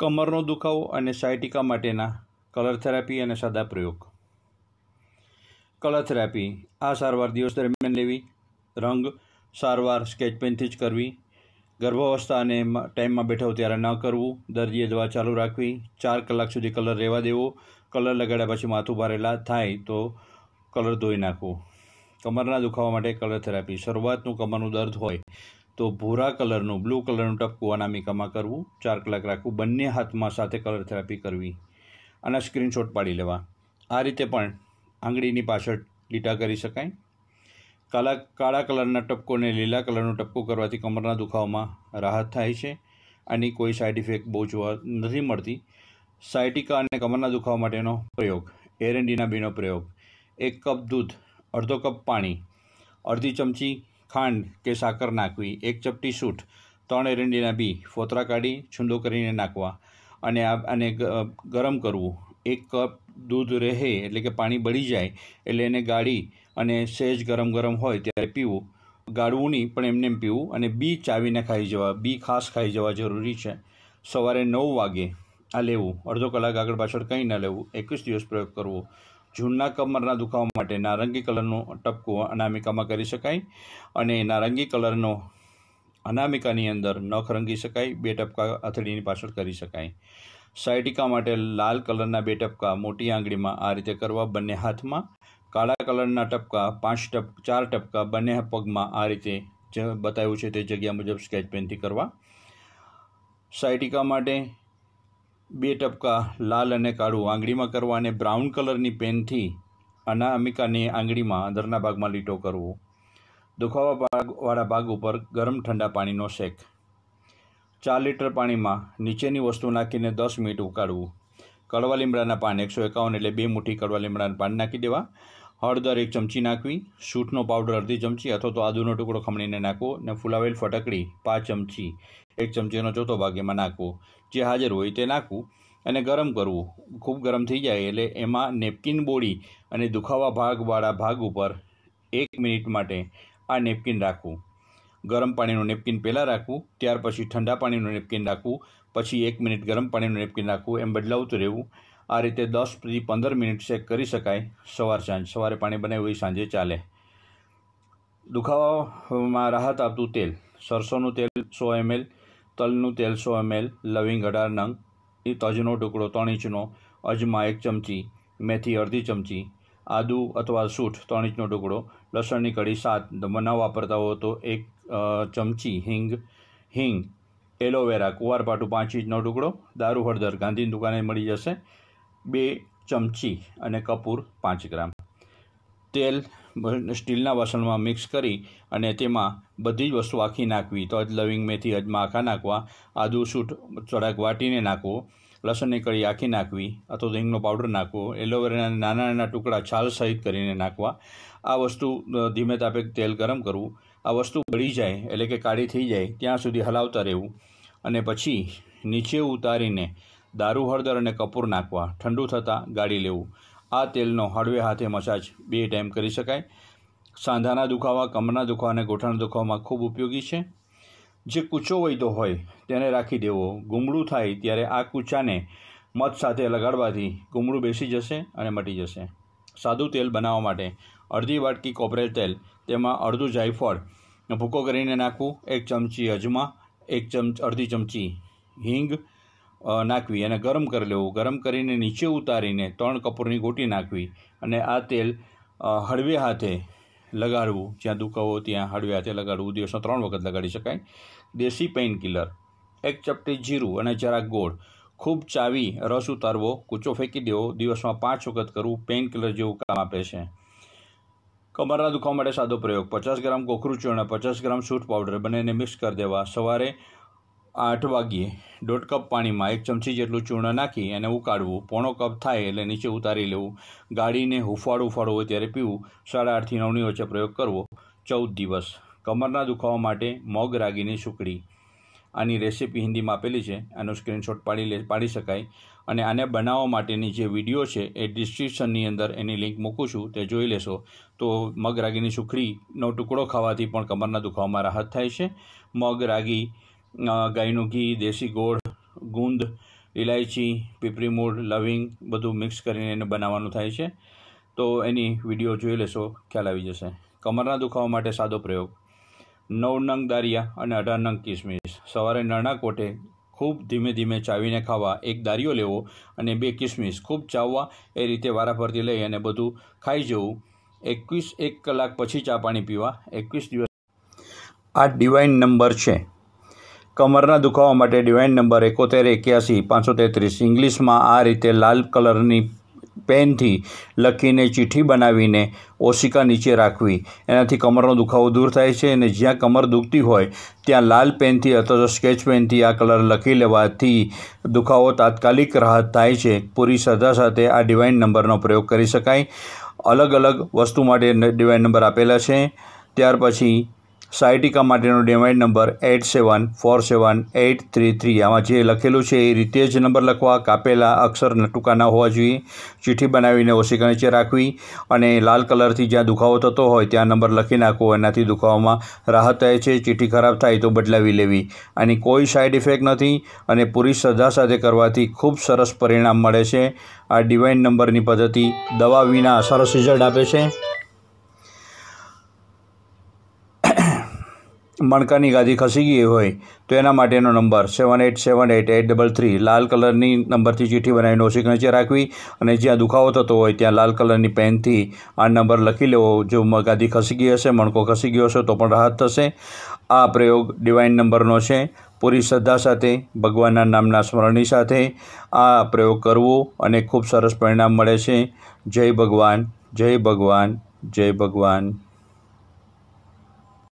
કમરનો દુખાવો અને સાયટિકા માટેના કલર થેરાપી અને સાદા પ્રયોગ કલર થેરાપી આ સારવાર દિવસ દરમિયાન લેવી રંગ સારવાર સ્કેચ પેનથી જ કરવી ગર્ભાવસ્થા અને ટાઈમમાં બેઠા ત્યારે ન કરવું દર્દીએ દવા ચાલુ રાખવી ચાર કલાક સુધી કલર રહેવા દેવો કલર લગાડ્યા પછી માથું ભારેલા થાય તો કલર ધોઈ નાખવું કમરના દુખાવા માટે કલર થેરાપી શરૂઆતનું કમરનું દર્દ હોય તો ભૂરા કલરનું બ્લુ કલરનું ટપકું અનામિકામાં કરવું ચાર કલાક રાખવું બંને હાથમાં સાથે કલર થેરાપી કરવી અને સ્ક્રીનશોટ પાડી લેવા આ રીતે પણ આંગળીની પાછળ લીટા કરી શકાય કાળા કાળા કલરના ટપકોને લીલા કલરનું ટપકો કરવાથી કમરના દુખાવામાં રાહત થાય છે આની કોઈ સાઇડ ઇફેક્ટ બહુ જોવા નથી મળતી સાયટિકા અને કમરના દુખાવા માટેનો પ્રયોગ એરંડીના બીનો પ્રયોગ એક કપ દૂધ અડધો કપ પાણી અડધી ચમચી ખાંડ કે સાકર નાખવી એક ચપટી સૂઠ ત્રણ એરંડીના બી ફોતરા કાઢી છૂંદો કરીને નાખવા અને આ અને ગરમ કરવું એક કપ દૂધ રહે એટલે કે પાણી બળી જાય એટલે એને ગાળી અને સહેજ ગરમ ગરમ હોય ત્યારે પીવું ગાળવું નહીં પણ એમને એમ પીવું અને બી ચાવીને ખાઈ જવા બી ખાસ ખાઈ જવા જરૂરી છે સવારે નવ વાગે આ લેવું અડધો કલાક આગળ પાછળ કંઈ ન લેવું એકવીસ દિવસ પ્રયોગ કરવો ઝૂંડના કમરના દુખાવા માટે નારંગી કલરનો ટપકો અનામિકામાં કરી શકાય અને નારંગી કલરનો અનામિકાની અંદર નખ રંગી શકાય બે ટપકા અથડીની પાછળ કરી શકાય સાયટિકા માટે લાલ કલરના બે ટપકા મોટી આંગળીમાં આ રીતે કરવા બંને હાથમાં કાળા કલરના ટપકા પાંચ ટપ ચાર ટપકા બંને પગમાં આ રીતે જ બતાવ્યું છે તે જગ્યા મુજબ સ્કેચ પેનથી કરવા સાયટિકા માટે બે ટપકા લાલ અને કાળું આંગળીમાં કરવા અને બ્રાઉન કલરની પેનથી અનામિકાને આંગળીમાં અંદરના ભાગમાં લીટો કરવો દુખાવા ભાગવાળા ભાગ ઉપર ગરમ ઠંડા પાણીનો શેક ચાર લીટર પાણીમાં નીચેની વસ્તુ નાખીને દસ મિનિટ ઉકાળવું કડવા લીમડાના પાન એકસો એકાવન એટલે બે મુઠ્ઠી કડવા લીમડાના પાન નાખી દેવા હળદર એક ચમચી નાખવી સૂંઠનો પાવડર અડધી ચમચી અથવા તો આદુનો ટુકડો ખમણીને નાખવો અને ફૂલાવેલ ફટકડી પાંચ ચમચી એક ચમચીનો ચોથો ભાગ એમાં નાખવો જે હાજર હોય તે નાખવું અને ગરમ કરવું ખૂબ ગરમ થઈ જાય એટલે એમાં નેપકિન બોળી અને દુખાવા ભાગવાળા ભાગ ઉપર એક મિનિટ માટે આ નેપકિન રાખવું ગરમ પાણીનું નેપકિન પહેલાં રાખવું ત્યાર પછી ઠંડા પાણીનું નેપકિન રાખવું પછી એક મિનિટ ગરમ પાણીનું નેપકિન રાખવું એમ બદલાવતું રહેવું આ રીતે દસથી પંદર મિનિટ શેક કરી શકાય સવાર સાંજ સવારે પાણી બનાવ્યું એ સાંજે ચાલે દુખાવામાં રાહત આપતું તેલ સરસોનું તેલ સો એમએલ તલનું તેલ સો એમએલ લવિંગ અઢાર નંગ એ તજનો ટુકડો ત્રણ ઇંચનો અજમા એક ચમચી મેથી અડધી ચમચી આદુ અથવા સૂઠ ત્રણ ઇંચનો ટુકડો લસણની કઢી સાત ન વાપરતા હો તો એક ચમચી હિંગ હિંગ એલોવેરા કુવારપાટું પાંચ ઇંચનો ટુકડો દારૂ હળદર ગાંધીની દુકાને મળી જશે બે ચમચી અને કપૂર પાંચ ગ્રામ તેલ સ્ટીલના વાસણમાં મિક્સ કરી અને તેમાં બધી જ વસ્તુ આખી નાખવી તો જ લવિંગ મેથી અજમા આખા નાખવા આદુ સૂટ ચડાક વાટીને નાખવો લસણની કળી આખી નાખવી અથવા તો હિંગનો પાવડર નાખવો એલોવેરાના નાના નાના ટુકડા છાલ સહિત કરીને નાખવા આ વસ્તુ ધીમે તાપે તેલ ગરમ કરવું આ વસ્તુ બળી જાય એટલે કે કાળી થઈ જાય ત્યાં સુધી હલાવતા રહેવું અને પછી નીચે ઉતારીને દારૂ હળદર અને કપૂર નાખવા ઠંડુ થતાં ગાળી લેવું આ તેલનો હળવે હાથે મસાજ બે ટાઈમ કરી શકાય સાંધાના દુખાવા કમરના દુખાવા અને ગોઠણના દુખાવામાં ખૂબ ઉપયોગી છે જે કૂચો વૈદો હોય તેને રાખી દેવો ગુમડું થાય ત્યારે આ કૂચાને મધ સાથે લગાડવાથી ગુમડું બેસી જશે અને મટી જશે સાદું તેલ બનાવવા માટે અડધી વાટકી કોપરેલ તેલ તેમાં અડધું જાયફળ ભૂકો કરીને નાખવું એક ચમચી અજમા એક ચમચ અડધી ચમચી હિંગ નાખવી અને ગરમ કરી લેવું ગરમ કરીને નીચે ઉતારીને ત્રણ કપૂરની ગોટી નાખવી અને આ તેલ હળવે હાથે લગાડવું જ્યાં દુખાવો ત્યાં હળવે હાથે લગાડવું દિવસમાં ત્રણ વખત લગાડી શકાય દેશી પેઇન કિલર એક ચપટી જીરું અને જરાક ગોળ ખૂબ ચાવી રસ ઉતારવો કૂચો ફેંકી દેવો દિવસમાં પાંચ વખત કરવું પેઇન કિલર જેવું કામ આપે છે કમરના દુખાવા માટે સાદો પ્રયોગ પચાસ ગ્રામ કોખરું ચૂર્ણ પચાસ ગ્રામ સૂટ પાવડર બંનેને મિક્સ કરી દેવા સવારે આઠ વાગ્યે દોઢ કપ પાણીમાં એક ચમચી જેટલું ચૂર્ણ નાખી અને ઉકાળવું પોણો કપ થાય એટલે નીચે ઉતારી લેવું ગાડીને હુફાળું હુફાળો હોય ત્યારે પીવું સાડા આઠથી નવની વચ્ચે પ્રયોગ કરવો ચૌદ દિવસ કમરના દુખાવા માટે મગ રાગીની સુકડી આની રેસીપી હિન્દીમાં આપેલી છે આનો સ્ક્રીનશોટ પાડી લે પાડી શકાય અને આને બનાવવા માટેની જે વિડીયો છે એ ડિસ્ક્રિપ્શનની અંદર એની લિંક મૂકું છું તે જોઈ લેશો તો મગ રાગીની સુખડીનો ટુકડો ખાવાથી પણ કમરના દુખાવામાં રાહત થાય છે મગ રાગી ગાયનું ઘી દેશી ગોળ ગુંદ ઇલાયચી પીપરી મૂળ લવિંગ બધું મિક્સ કરીને એને બનાવવાનું થાય છે તો એની વિડીયો જોઈ લેશો ખ્યાલ આવી જશે કમરના દુખાવા માટે સાદો પ્રયોગ નવ નંગ દારિયા અને અઢાર નંગ કિસમિસ સવારે નાના કોટે ખૂબ ધીમે ધીમે ચાવીને ખાવા એક દારિયો લેવો અને બે કિસમિસ ખૂબ ચાવવા એ રીતે વારાફરતી લઈ અને બધું ખાઈ જવું એકવીસ એક કલાક પછી ચા પાણી પીવા એકવીસ દિવસ આ ડિવાઇન નંબર છે કમરના દુખાવા માટે ડિવાઇન નંબર એકોતેર એક્યાસી પાંચસો તેત્રીસ ઇંગ્લિશમાં આ રીતે લાલ કલરની પેનથી લખીને ચિઠ્ઠી બનાવીને ઓશિકા નીચે રાખવી એનાથી કમરનો દુખાવો દૂર થાય છે અને જ્યાં કમર દુખતી હોય ત્યાં લાલ પેનથી અથવા તો સ્કેચ પેનથી આ કલર લખી લેવાથી દુખાવો તાત્કાલિક રાહત થાય છે પૂરી શ્રદ્ધા સાથે આ ડિવાઇન નંબરનો પ્રયોગ કરી શકાય અલગ અલગ વસ્તુ માટે ડિવાઇન નંબર આપેલા છે ત્યાર પછી સાયટિકા માટેનો divine number eight seven four seven eight three three આમાં જે લખેલું છે એ રીતે જ નંબર લખવા કાપેલા અક્ષર ટૂંકા ન હોવા જોઈએ ચિઠ્ઠી બનાવીને ઓશિકા નીચે રાખવી અને લાલ કલરથી જ્યાં દુખાવો થતો હોય ત્યાં નંબર લખી નાખવો એનાથી દુખાવામાં રાહત થાય છે ચીઠી ખરાબ થાય તો બદલાવી લેવી અને કોઈ સાઇડ ઇફેક્ટ નથી અને પૂરી શ્રદ્ધા સાથે કરવાથી ખૂબ સરસ પરિણામ મળે છે આ ડિવાઇન નંબરની પદ્ધતિ દવા વિના સરસ રિઝલ્ટ આપે છે મણકાની ગાદી ખસી ગઈ હોય તો એના માટેનો number seven eight seven eight eight double three લાલ કલરની નંબરથી ચીઠી બનાવીને સિગ્નેચર રાખવી અને જ્યાં દુખાવો થતો હોય ત્યાં લાલ કલરની પેનથી આ નંબર લખી લેવો જો ગાદી ખસી ગઈ હશે મણકો ખસી ગયો હશે તો પણ રાહત થશે આ પ્રયોગ ડિવાઇન નંબરનો છે પૂરી શ્રદ્ધા સાથે ભગવાનના નામના સ્મરણની સાથે આ પ્રયોગ કરવો અને ખૂબ સરસ પરિણામ મળે છે જય ભગવાન જય ભગવાન જય ભગવાન